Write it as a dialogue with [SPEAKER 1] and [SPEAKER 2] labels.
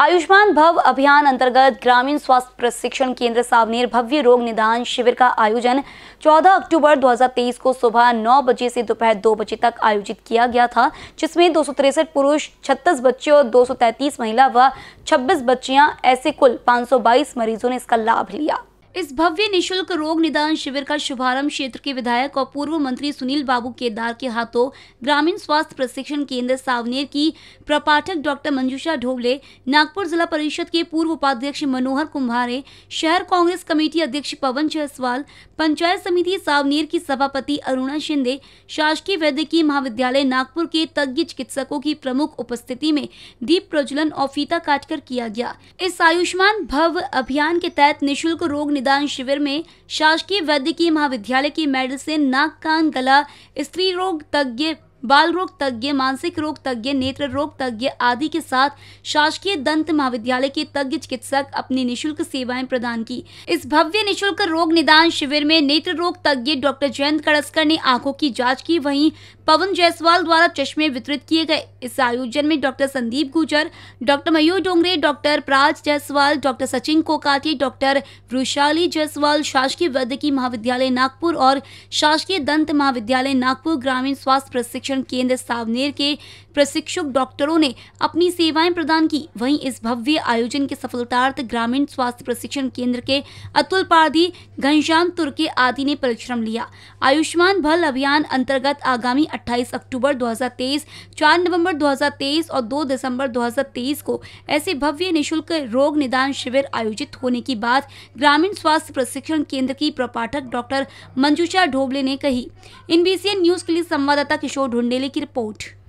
[SPEAKER 1] आयुष्मान भव अभियान अंतर्गत ग्रामीण स्वास्थ्य प्रशिक्षण केंद्र सावनेर भव्य रोग निदान शिविर का आयोजन 14 अक्टूबर 2023 को सुबह 9 बजे से दोपहर 2 बजे तक आयोजित किया गया था जिसमें दो पुरुष 36 बच्चे और 233 महिला व 26 बच्चियां ऐसे कुल 522 मरीजों ने इसका लाभ लिया इस भव्य निशुल्क रोग निदान शिविर का शुभारंभ क्षेत्र के विधायक और पूर्व मंत्री सुनील बाबू केदार के हाथों ग्रामीण स्वास्थ्य प्रशिक्षण केंद्र सावनेर की प्रपाठक डॉक्टर मंजूषा ढोगले नागपुर जिला परिषद के पूर्व उपाध्यक्ष मनोहर कुम्हारे शहर कांग्रेस कमेटी अध्यक्ष पवन जायसवाल पंचायत समिति सावनेर की सभापति अरुणा शिंदे शासकीय वैद्यकीय महाविद्यालय नागपुर के तज्ञ चिकित्सकों की प्रमुख उपस्थिति में दीप प्रज्वलन और फीता काट किया गया इस आयुष्मान भव अभियान के तहत निःशुल्क रोग निदान शिविर में शासकीय वैद्यकीय महाविद्यालय की मेडिसिन नाक कान गला स्त्री रोग तज्ञ बाल रोग तज्ञ मानसिक रोग तज्ञ नेत्र रोग तज्ञ आदि के साथ शासकीय दंत महाविद्यालय के तज्ञ चिकित्सक अपनी निशुल्क सेवाएं प्रदान की इस भव्य निशुल्क रोग निदान शिविर में नेत्र रोग तज्ञ डॉक्टर जयंत कड़स्कर ने आंखों की जांच की वहीं पवन जायसवाल द्वारा चश्मे वितरित किए गए इस आयोजन में doctor Sandeep Gujar doctor Mayur Dongre doctor Praj Jaiswal doctor Sachin Kokate doctor Vrushali Jaiswal शासकीय वैद्यकीय महाविद्यालय नागपुर और शासकीय दंत महाविद्यालय नागपुर ग्रामीण स्वास्थ्य प्रशिक्षण प्रशिक्षण केंद्र सावनेर के प्रशिक्षुक डॉक्टरों ने अपनी सेवाएं प्रदान की वहीं इस भव्य आयोजन के सफलतार्थ ग्रामीण स्वास्थ्य प्रशिक्षण केंद्र के अतुल पारधी घनश्याम तुर्के आदि ने परिश्रम लिया आयुष्मान भल अभियान अंतर्गत आगामी 28 अक्टूबर 2023, 4 नवंबर 2023 और 2 दिसंबर 2023 को ऐसे भव्य निःशुल्क रोग निदान शिविर आयोजित होने की बात ग्रामीण स्वास्थ्य प्रशिक्षण केंद्र की प्रपाठक डॉक्टर मंजूषा ढोबले ने कही इन बीसीएन न्यूज के लिए संवाददाता किशोर ढुंडेले की रिपोर्ट